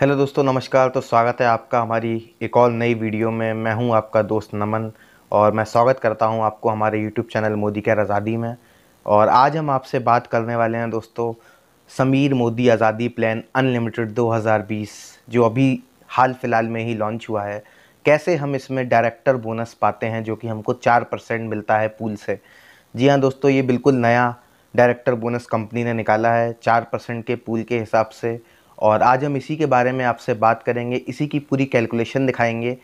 hello दोस्तों नमस्कार तो स्वागत है आपका हमारी एक और नई वीडियो में मैं हूं आपका दोस्त नमन और मैं स्वागत करता हूं आपको हमारे यूट्यूब चैनल मोदी कैर आज़ादी में और आज हम आपसे बात करने वाले हैं दोस्तों समीर मोदी आज़ादी प्लान अनलिमिटेड 2020 जो अभी हाल फिलहाल में ही लॉन्च हुआ है कैसे हम इसमें डायरेक्टर बोनस पाते हैं जो कि हमको चार परसेंट मिलता है पूल से जी हाँ दोस्तों ये बिल्कुल नया डायरेक्टर बोनस कंपनी ने निकाला है चार परसेंट के पूल के हिसाब से और आज हम इसी के बारे में आपसे बात करेंगे इसी की पूरी कैलकुलेशन दिखाएंगे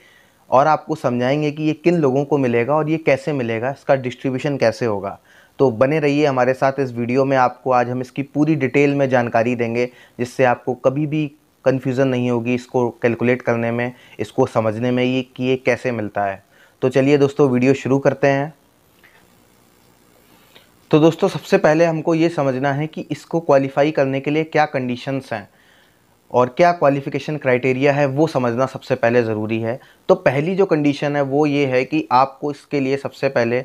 और आपको समझाएंगे कि ये किन लोगों को मिलेगा और ये कैसे मिलेगा इसका डिस्ट्रीब्यूशन कैसे होगा तो बने रहिए हमारे साथ इस वीडियो में आपको आज हम इसकी पूरी डिटेल में जानकारी देंगे जिससे आपको कभी भी कन्फ्यूज़न नहीं होगी इसको कैलकुलेट करने में इसको समझने में ये कि ये कैसे मिलता है तो चलिए दोस्तों वीडियो शुरू करते हैं तो दोस्तों सबसे पहले हमको ये समझना है कि इसको क्वालिफाई करने के लिए क्या कंडीशंस हैं और क्या क्वालिफ़िकेशन क्राइटेरिया है वो समझना सबसे पहले ज़रूरी है तो पहली जो कंडीशन है वो ये है कि आपको इसके लिए सबसे पहले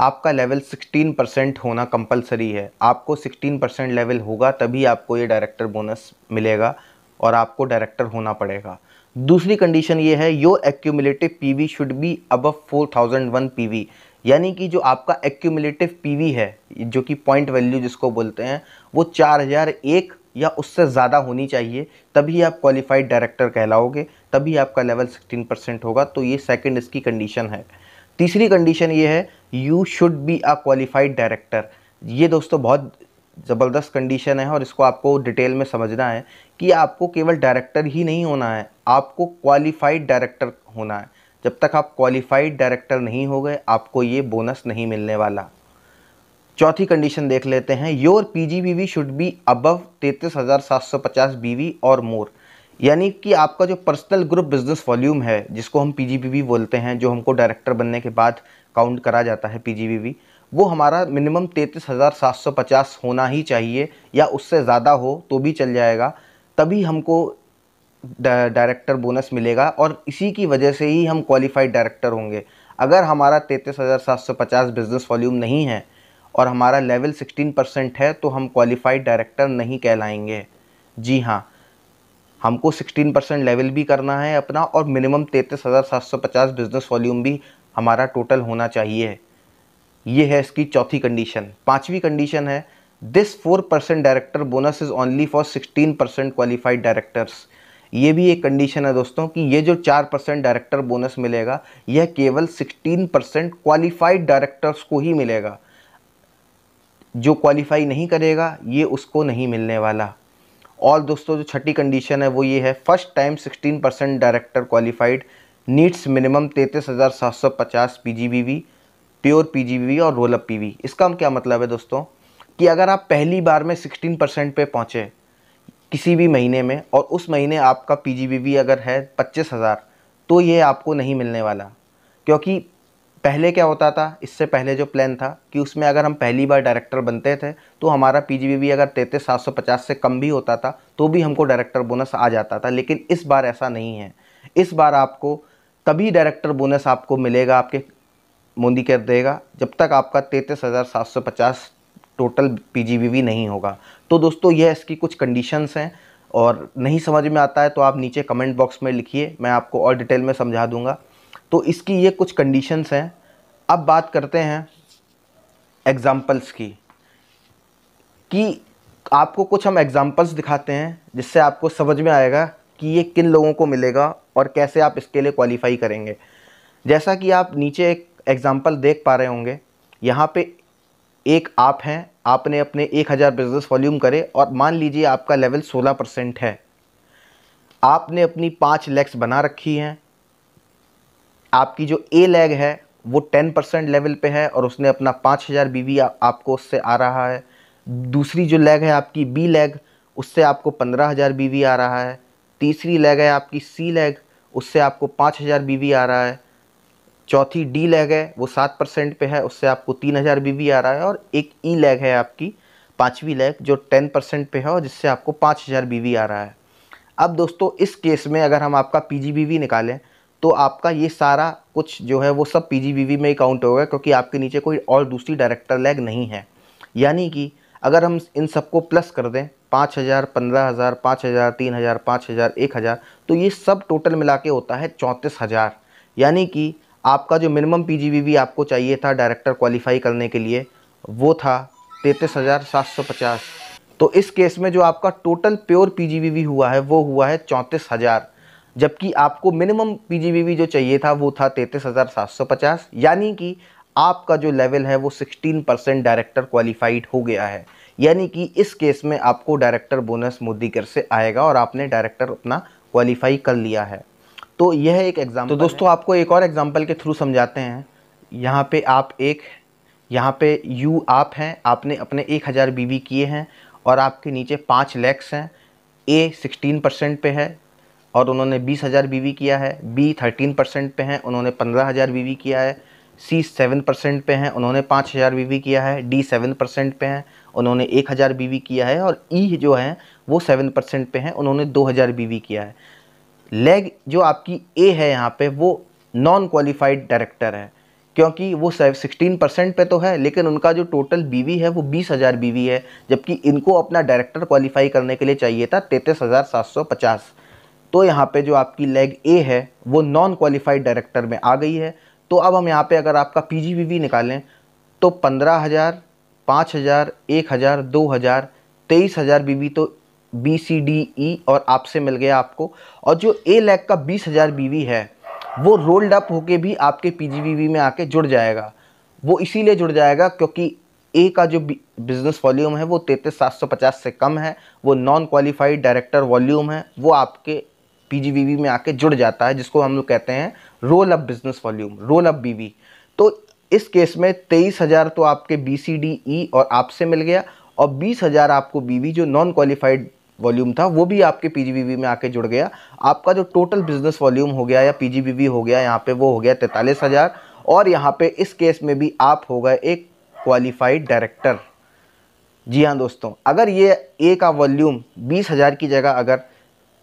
आपका लेवल 16 परसेंट होना कंपलसरी है आपको 16 परसेंट लेवल होगा तभी आपको ये डायरेक्टर बोनस मिलेगा और आपको डायरेक्टर होना पड़ेगा दूसरी कंडीशन ये है your P V should be above P V यानी कि जो आपका पी वी है जो कि पॉइंट वैल्यू जिसको बोलते हैं वो एक या उससे ज़्यादा होनी चाहिए तभी आप क्वालिफाइड डायरेक्टर कहलाओगे तभी आपका लेवल 16 परसेंट होगा तो ये सेकंड इसकी कंडीशन है तीसरी कंडीशन ये है you should be a qualified director ये दोस्तों बहुत ज़बरदस्त कंडीशन है और इसको आपको डिटेल में समझना है कि आपको केवल डायरेक्टर ही नहीं होना है आपको क्वालिफाइड डायरेक्टर होना है जब तक आप क्वालिफाइड डायरेक्टर नहीं हो गए आपको ये बोनस नहीं मिलने वाला चौथी कंडीशन देख लेते हैं your P G B V should be above तैंतीस हज़ार सात सौ पचास बी वी और मोर यानी कि आपका जो पर्सनल ग्रुप बिजनेस वॉल्यूम है जिसको हम पी जी बी वी बोलते हैं जो हमको डायरेक्टर बनने के बाद काउंट करा जाता है पी जी बी वी वो हमारा मिनिमम तैंतीस हज़ार सात सौ पचास होना ही चाहिए या उससे ज़्यादा हो तो भी चल जाएगा तभी हमको डायरेक्टर बोनस मिलेगा और इसी की वजह से ही हम क्वालिफाइड डायरेक्टर होंगे अगर हमारा तैंतीस हज़ार सात सौ पचास बिज़नेस वॉल्यूम नहीं है और हमारा लेवल 16 परसेंट है तो हम क्वालिफाइड डायरेक्टर नहीं कहलाएंगे जी हाँ हमको 16 परसेंट लेवल भी करना है अपना और मिनिमम तैंतीस हज़ार सात सौ पचास बिज़नेस वॉल्यूम भी हमारा टोटल होना चाहिए ये है इसकी चौथी कंडीशन पांचवी कंडीशन है this four percent director bonus is only for sixteen percent qualified directors ये भी एक कंडीशन है दोस्तों कि ये जो चार परसेंट डायरेक्टर बोनस मिलेगा यह केवल सिक्सटीन परसेंट क्वालिफाइड डायरेक्टर्स को ही मिलेगा जो क्वालिफाई नहीं करेगा ये उसको नहीं मिलने वाला और दोस्तों जो छठी कंडीशन है वो ये है first time 16 percent director qualified needs minimum तैंतीस हज़ार सात सौ पचास P G B V pure P G B V और रोलअप पी वी इसका हम क्या मतलब है दोस्तों कि अगर आप पहली बार में सिक्सटीन परसेंट पर पहुँचे किसी भी महीने में और उस महीने आपका पी जी बी वी अगर है पच्चीस हज़ार तो ये आपको नहीं मिलने वाला क्योंकि पहले क्या होता था इससे पहले जो प्लान था कि उसमें अगर हम पहली बार डायरेक्टर बनते थे तो हमारा पीजीबीबी अगर तैंतीस सात सौ पचास से कम भी होता था तो भी हमको डायरेक्टर बोनस आ जाता था लेकिन इस बार ऐसा नहीं है इस बार आपको तभी डायरेक्टर बोनस आपको मिलेगा आपके मोदी कर देगा जब तक आपका तैंतीस हज़ार सात सौ पचास टोटल पी नहीं होगा तो दोस्तों यह इसकी कुछ कंडीशंस हैं और नहीं समझ में आता है तो आप नीचे कमेंट बॉक्स में लिखिए मैं आपको और डिटेल में समझा दूंगा तो इसकी ये कुछ कंडीशंस हैं अब बात करते हैं एग्ज़ाम्पल्स की कि आपको कुछ हम एग्ज़ाम्पल्स दिखाते हैं जिससे आपको समझ में आएगा कि ये किन लोगों को मिलेगा और कैसे आप इसके लिए क्वालिफाई करेंगे जैसा कि आप नीचे एक एग्ज़ाम्पल देख पा रहे होंगे यहाँ पे एक आप हैं आपने अपने एक हज़ार बिज़नेस वॉल्यूम करे और मान लीजिए आपका लेवल सोलह परसेंट है आपने अपनी पाँच लैक्स बना रखी हैं आपकी जो ए लैग है वो टेन परसेंट लेवल पे है और उसने अपना पाँच हज़ार बी आपको उससे आ रहा है दूसरी जो लैग है आपकी बी लैग उससे आपको पंद्रह हज़ार बी आ रहा है तीसरी लैग है आपकी सी लैग उससे आपको पाँच हज़ार बी आ रहा है चौथी डी लैग है वो सात परसेंट पे है उससे आपको तीन हज़ार बी आ रहा है और एक ई e लैग है आपकी पाँचवीं लैग जो टेन परसेंट पे है और जिससे आपको पाँच हज़ार बी आ रहा है अब दोस्तों इस केस में अगर हम आपका पी निकालें तो आपका ये सारा कुछ जो है वो सब पी में ही काउंट होगा क्योंकि आपके नीचे कोई और दूसरी डायरेक्टर लैग नहीं है यानी कि अगर हम इन सबको प्लस कर दें पाँच हज़ार पंद्रह हज़ार पाँच हज़ार तीन हज़ार पाँच हज़ार एक हज़ार तो ये सब टोटल मिला के होता है चौंतीस हज़ार यानी कि आपका जो मिनिमम पी आपको चाहिए था डायरेक्टर क्वालिफाई करने के लिए वो था तैंतीस हज़ार सात सौ पचास तो इस केस में जो आपका टोटल प्योर पी हुआ है वो हुआ है चौंतीस हज़ार जबकि आपको मिनिमम पीजीबीवी जो चाहिए था वो था तैंतीस हज़ार सात सौ पचास यानी कि आपका जो लेवल है वो सिक्सटीन परसेंट डायरेक्टर क्वालिफाइड हो गया है यानी कि इस केस में आपको डायरेक्टर बोनस मोदी कर से आएगा और आपने डायरेक्टर अपना क्वालिफाई कर लिया है तो यह एक एग्ज़ाम्पल तो दोस्तों आपको एक और एग्ज़ाम्पल के थ्रू समझाते हैं यहाँ पे आप एक यहाँ पे यू आप हैं आपने अपने एक हज़ार बीवी किए हैं और आपके नीचे पाँच लैक्स हैं ए सिक्सटीन परसेंट पे है और उन्होंने बीस हज़ार वी किया है बी थर्टीन परसेंट पे हैं उन्होंने पंद्रह हज़ार वी किया है सी सेवन परसेंट पे हैं उन्होंने पाँच हज़ार वी किया है डी सेवन परसेंट पे हैं उन्होंने एक हज़ार वी किया है और ई e जो है वो सेवन परसेंट पे हैं उन्होंने दो हज़ार वी किया है लेग जो आपकी ए है यहाँ पे वो नॉन क्वालिफाइड डायरेक्टर है क्योंकि वो सिक्सटीन परसेंट पे तो है लेकिन उनका जो टोटल बीवी है वो बीस हज़ार बीवी है जबकि इनको अपना डायरेक्टर क्वालिफाई करने के लिए चाहिए था तैंतीस हज़ार सात सौ पचास तो यहाँ पे जो आपकी लेग ए है वो नॉन क्वालिफाइड डायरेक्टर में आ गई है तो अब हम यहाँ पे अगर आपका पी निकालें तो पंद्रह हज़ार पाँच हज़ार एक हज़ार दो हज़ार तेईस हज़ार बीवी तो बी सी डी ई और आपसे मिल गया आपको और जो ए लेग का बीस हज़ार बीवी है वो रोल्ड अप होके भी आपके पी जी में आके जुड़ जाएगा वो इसीलिए जुड़ जाएगा क्योंकि ए का जो बिज़नेस वॉल्यूम है वो तैंतीस सात सौ पचास से कम है वो नॉन क्वालिफाइड डायरेक्टर वॉल्यूम है वो आपके पीजीवीवी में आके जुड़ जाता है जिसको हम लोग कहते हैं roll up business volume roll up BV तो इस केस में तेईस हज़ार तो आपके बी सी डी ई और आपसे मिल गया और बीस हज़ार आपको बीवी जो नॉन क्वालिफाइड वॉल्यूम था वो भी आपके पीजीबीवी में आके जुड़ गया आपका जो टोटल बिजनेस वॉल्यूम हो गया या पीजीबीवी हो गया यहाँ पे वो हो गया तैंतालीस हज़ार और यहाँ पे इस केस में भी आप हो गए एक क्वालिफाइड डायरेक्टर जी हाँ दोस्तों अगर ये ए का वॉल्यूम बीस हज़ार की जगह अगर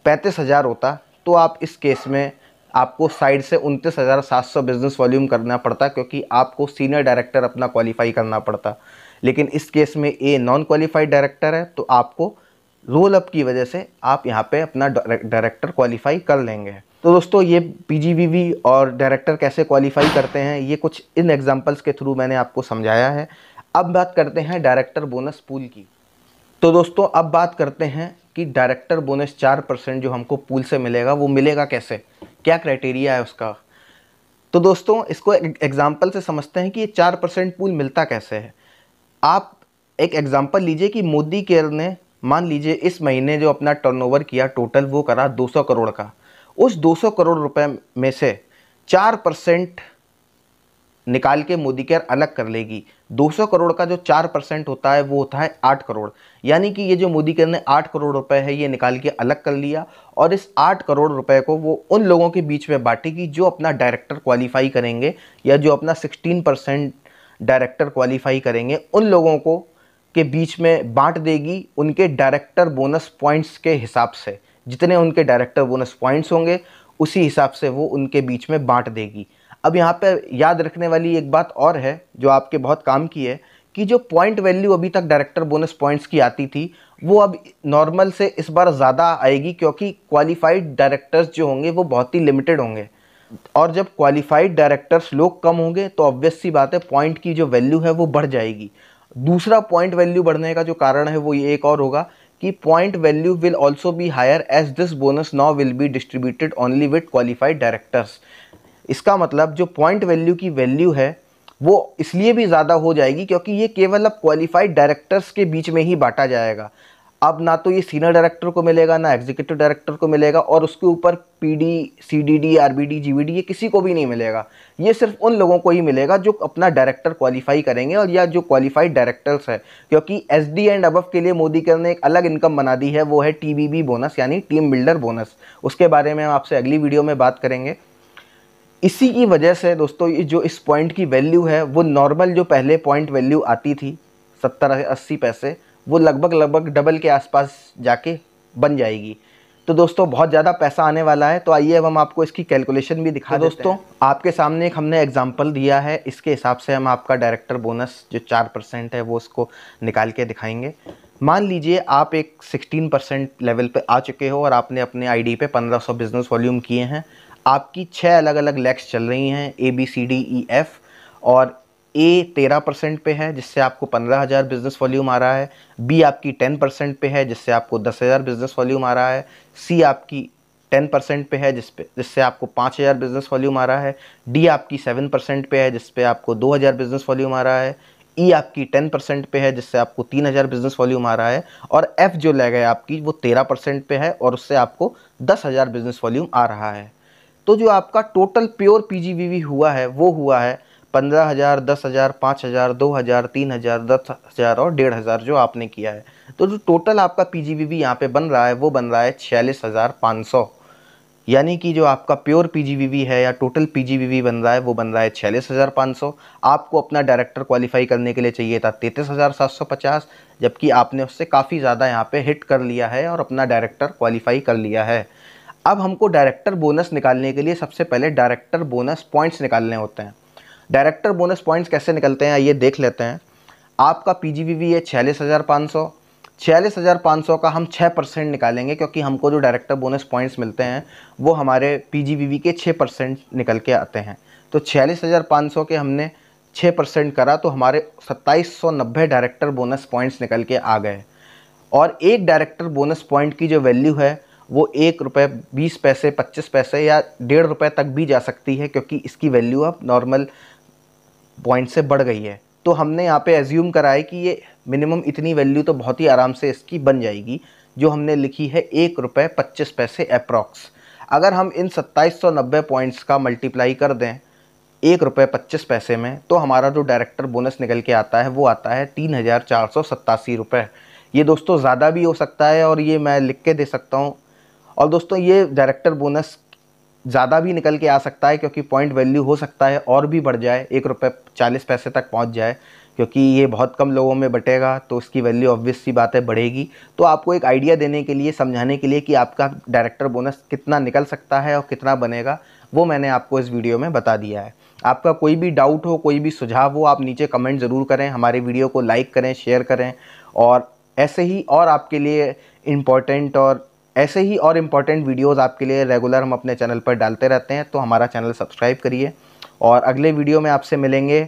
पैंतीस हज़ार होता तो आप इस केस में आपको साइड से उनतीस हज़ार सात सौ बिजनेस वॉल्यूम करना पड़ता क्योंकि आपको सीनियर डायरेक्टर अपना क्वालिफाई करना पड़ता लेकिन इस केस में ए नॉन क्वालिफाइड डायरेक्टर है तो आपको रोल अप की वजह से आप यहाँ पे अपना डायरेक्टर क्वालिफाई कर लेंगे तो दोस्तों ये पीजीवीवी और डायरेक्टर कैसे क्वालिफाई करते हैं ये कुछ इन एग्जांपल्स के थ्रू मैंने आपको समझाया है अब बात करते हैं डायरेक्टर बोनस पूल की तो दोस्तों अब बात करते हैं कि डायरेक्टर बोनस चार परसेंट जो हमको पूल से मिलेगा वो मिलेगा कैसे क्या क्राइटेरिया है उसका तो दोस्तों इसको एग्ज़ाम्पल से समझते हैं कि ये चार परसेंट पूल मिलता कैसे है आप एक एग्ज़ाम्पल लीजिए कि मोदी केयर ने मान लीजिए इस महीने जो अपना टर्नओवर किया टोटल वो करा 200 करोड़ का उस 200 करोड़ रुपए में से चार परसेंट निकाल के मोदी केयर अलग कर लेगी 200 करोड़ का जो चार परसेंट होता है वो होता है आठ करोड़ यानी कि ये जो मोदी केयर ने आठ करोड़ रुपए है ये निकाल के अलग कर लिया और इस आठ करोड़ रुपए को वो उन लोगों के बीच में बांटेगी जो अपना डायरेक्टर क्वालिफाई करेंगे या जो अपना सिक्सटीन परसेंट डायरेक्टर क्वालिफाई करेंगे उन लोगों को के बीच में बांट देगी उनके डायरेक्टर बोनस पॉइंट्स के हिसाब से जितने उनके डायरेक्टर बोनस पॉइंट्स होंगे उसी हिसाब से वो उनके बीच में बांट देगी अब यहाँ पे याद रखने वाली एक बात और है जो आपके बहुत काम की है कि जो पॉइंट वैल्यू अभी तक डायरेक्टर बोनस पॉइंट्स की आती थी वो अब नॉर्मल से इस बार ज़्यादा आएगी क्योंकि क्वालिफाइड डायरेक्टर्स जो होंगे वो बहुत ही लिमिटेड होंगे और जब क्वालिफाइड डायरेक्टर्स लोग कम होंगे तो ऑब्वियस सी बात है पॉइंट की जो वैल्यू है वो बढ़ जाएगी दूसरा पॉइंट वैल्यू बढ़ने का जो कारण है वो ये एक और होगा कि point value will also be higher as this bonus now will be distributed only with qualified directors इसका मतलब जो पॉइंट वैल्यू की वैल्यू है वो इसलिए भी ज़्यादा हो जाएगी क्योंकि ये केवल अब क्वालिफाइड डायरेक्टर्स के बीच में ही बांटा जाएगा अब ना तो ये सीनियर डायरेक्टर को मिलेगा ना एग्जीक्यूटिव डायरेक्टर को मिलेगा और उसके ऊपर पीडी, सीडीडी, आरबीडी, जीवीडी ये किसी को भी नहीं मिलेगा ये सिर्फ उन लोगों को ही मिलेगा जो अपना डायरेक्टर क्वालिफाई करेंगे और या जो क्वालिफाइड डायरेक्टर्स है क्योंकि एस डी एंड अबव के लिए मोदी कर ने एक अलग इनकम बना दी है वो है टी बोनस यानी टीम बिल्डर बोनस उसके बारे में हम आपसे अगली वीडियो में बात करेंगे इसी की वजह से दोस्तों ये जो इस पॉइंट की वैल्यू है वो नॉर्मल जो पहले पॉइंट वैल्यू आती थी सत्तर अस्सी पैसे वो लगभग लगभग डबल के आसपास जाके बन जाएगी तो दोस्तों बहुत ज़्यादा पैसा आने वाला है तो आइए अब हम आपको इसकी कैलकुलेशन भी दिखा तो दोस्तों आपके सामने एक हमने एग्जाम्पल दिया है इसके हिसाब से हम आपका डायरेक्टर बोनस जो चार परसेंट है वो उसको निकाल के दिखाएंगे मान लीजिए आप एक सिक्सटीन परसेंट लेवल पर आ चुके हो और आपने अपने आई पे पंद्रह सौ बिजनेस वॉल्यूम किए हैं आपकी छः अलग अलग लेग्स चल रही हैं A B C D E F और ए तेरह परसेंट पे है जिससे आपको पंद्रह हज़ार बिज़नेस वॉल्यूम आ रहा है बी आपकी टेन परसेंट पे है जिससे आपको दस हज़ार बिज़नेस वॉल्यूम आ रहा है सी आपकी टेन परसेंट पे है जिस पे जिससे आपको पाँच हज़ार बिज़नेस वॉल्यूम आ रहा है डी आपकी सेवन परसेंट पे है जिसपे आपको दो हज़ार बिज़नेस वॉल्यूम आ रहा है ई e आपकी टेन परसेंट पे है जिससे आपको तीन हज़ार बिज़नेस वॉल्यूम आ रहा है और एफ़ जो लेग है आपकी वो तेरह परसेंट पे है और उससे आपको दस हज़ार बिज़नेस वॉल्यूम आ रहा है तो जो आपका टोटल प्योर पीजीवीवी हुआ है वो हुआ है पंद्रह हज़ार दस हज़ार पाँच हज़ार दो हज़ार तीन हज़ार दस हज़ार और डेढ़ हज़ार जो आपने किया है तो जो टोटल आपका पी जी वी यहाँ पर बन रहा है वो बन रहा है छियालीस हज़ार पाँच सौ यानी कि जो आपका प्योर पीजीवीवी है या टोटल पीजीवीवी बन रहा है वो बन रहा है छियालीस हज़ार पाँच सौ आपको अपना डायरेक्टर क्वालिफाई करने के लिए चाहिए था तैंतीस हज़ार सात सौ पचास जबकि आपने उससे काफ़ी ज़्यादा यहाँ पे हिट कर लिया है और अपना डायरेक्टर क्वालिफाई कर लिया है अब हमको डायरेक्टर बोनस निकालने के लिए सबसे पहले डायरेक्टर बोनस पॉइंट्स निकालने होते हैं डायरेक्टर बोनस पॉइंट्स कैसे निकलते हैं ये देख लेते हैं आपका पी जी वी है छियालीस हज़ार पाँच सौ छियालीस हज़ार पाँच सौ का हम छः परसेंट निकालेंगे क्योंकि हमको जो डायरेक्टर बोनस पॉइंट्स मिलते हैं वो हमारे पी जी वी के छः परसेंट निकल के आते हैं तो छियालीस हज़ार पाँच सौ के हमने छः परसेंट करा तो हमारे सत्ताईस सौ नब्बे डायरेक्टर बोनस पॉइंट्स निकल के आ गए और एक डायरेक्टर बोनस पॉइंट की जो वैल्यू है वो एक रुपये बीस पैसे पच्चीस पैसे या डेढ़ रुपये तक भी जा सकती है क्योंकि इसकी वैल्यू अब नॉर्मल पॉइंट से बढ़ गई है तो हमने यहाँ पे एज्यूम करा है कि ये मिनिमम इतनी वैल्यू तो बहुत ही आराम से इसकी बन जाएगी जो हमने लिखी है एक रुपये पच्चीस पैसे अप्रॉक्स अगर हम इन सत्ताईस सौ नब्बे पॉइंट्स का मल्टीप्लाई कर दें एक रुपये पच्चीस पैसे में तो हमारा जो डायरेक्टर बोनस निकल के आता है वो आता है तीन हज़ार चार सौ सत्तासी रुपये ये दोस्तों ज़्यादा भी हो सकता है और ये मैं लिख के दे सकता हूँ और दोस्तों ये डायरेक्टर बोनस ज़्यादा भी निकल के आ सकता है क्योंकि पॉइंट वैल्यू हो सकता है और भी बढ़ जाए एक रुपये चालीस पैसे तक पहुंच जाए क्योंकि ये बहुत कम लोगों में बटेगा तो उसकी वैल्यू ऑब्वियस सी बात है बढ़ेगी तो आपको एक आइडिया देने के लिए समझाने के लिए कि आपका डायरेक्टर बोनस कितना निकल सकता है और कितना बनेगा वो मैंने आपको इस वीडियो में बता दिया है आपका कोई भी डाउट हो कोई भी सुझाव हो आप नीचे कमेंट ज़रूर करें हमारे वीडियो को लाइक करें शेयर करें और ऐसे ही और आपके लिए इम्पॉर्टेंट और ऐसे ही और इम्पॉर्टेंट वीडियोज़ आपके लिए रेगुलर हम अपने चैनल पर डालते रहते हैं तो हमारा चैनल सब्सक्राइब करिए और अगले वीडियो में आपसे मिलेंगे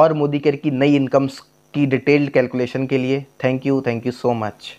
और मोदी केयर की नई इनकम्स की डिटेल्ड कैलकुलेशन के लिए thank you thank you so much